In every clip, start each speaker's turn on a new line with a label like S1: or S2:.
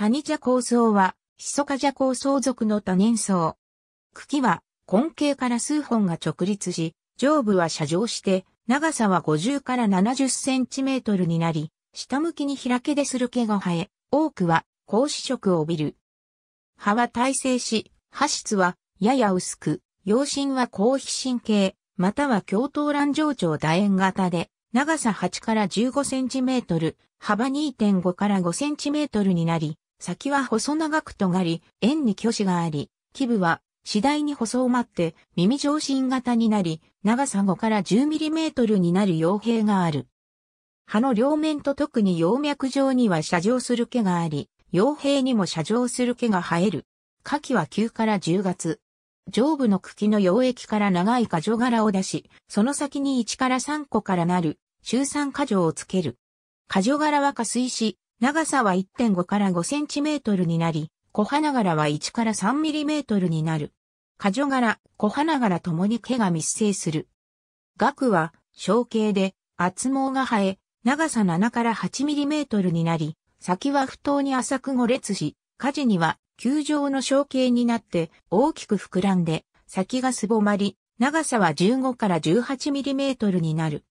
S1: 谷蛇ジャ構想は、ヒソカ蛇ャ構想属の多年草。茎は、根茎から数本が直立し、上部は射状して、長さは50から70センチメートルになり、下向きに開けでする毛が生え、多くは、高子色を帯びる。葉は耐性し、葉質は、やや薄く、葉身は高皮神形、または共闘乱上長楕円型で、長さ8から15センチメートル、幅2.5から5センチメートルになり、先は細長く尖り、円に巨子があり、基部は次第に細まって耳上心型になり、長さ5から1 0トルになる傭兵がある。歯の両面と特に葉脈上には射状する毛があり、傭兵にも射状する毛が生える。夏季は9から10月。上部の茎の溶液から長い過剰柄を出し、その先に1から3個からなる、中3過剰をつける。過剰柄は下水し、長さは1.5から5センチメートルになり、小花柄は1から3ミリメートルになる。果剰柄、小花柄ともに毛が密生する。額は、小径で、厚毛が生え、長さ7から8ミリメートルになり、先は不当に浅く5列し、火事には、球状の小径になって大きく膨らんで、先がすぼまり、長さは15から18ミリメートルになる。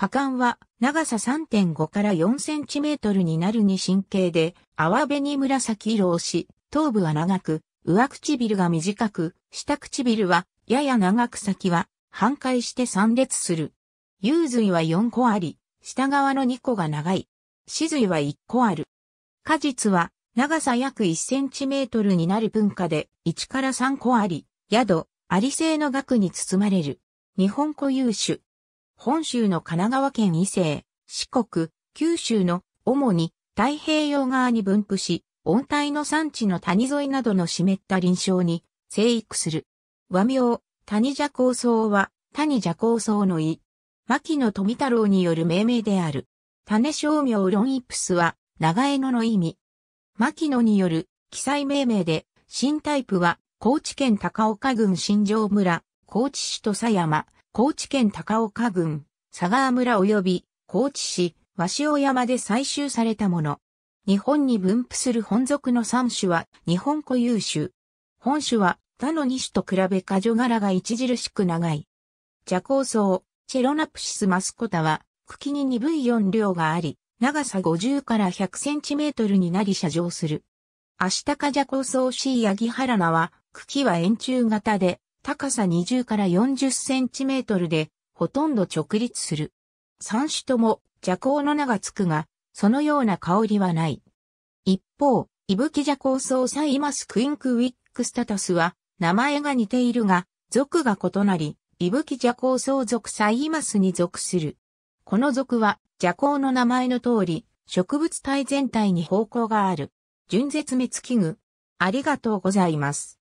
S1: 果敢は長さ3.5から4センチメートルになるに神経で、泡紅紫色をし、頭部は長く、上唇が短く、下唇はやや長く先は半壊して散列する。幽髄は4個あり、下側の2個が長い。死髄は1個ある。果実は長さ約1センチメートルになる文化で1から3個あり、宿、あり性の額に包まれる。日本固有種。本州の神奈川県伊勢、四国、九州の主に太平洋側に分布し、温帯の山地の谷沿いなどの湿った林床に生育する。和名、谷蛇構想は、谷蛇構想の意。牧野富太郎による命名である。種商名ロンイプスは、長江野の意味。牧野による記載命名で、新タイプは、高知県高岡郡新城村、高知市と佐山、高知県高岡郡、佐川村及び高知市、鷲尾山で採集されたもの。日本に分布する本属の3種は日本固有種。本種は他の2種と比べ過剰柄が著しく長い。蛇行草、チェロナプシスマスコタは茎に鈍い4両があり、長さ50から100センチメートルになり射状する。アシタカジャコウソウシイヤギハラナは、茎は円柱型で、高さ20から40センチメートルで、ほとんど直立する。三種とも邪行の名がつくが、そのような香りはない。一方、イブキ邪行草サイマスクインクウィックスタタスは、名前が似ているが、属が異なり、イブキ邪行草属サイマスに属する。この属は、邪行の名前の通り、植物体全体に方向がある。純絶滅危惧。ありがとうございます。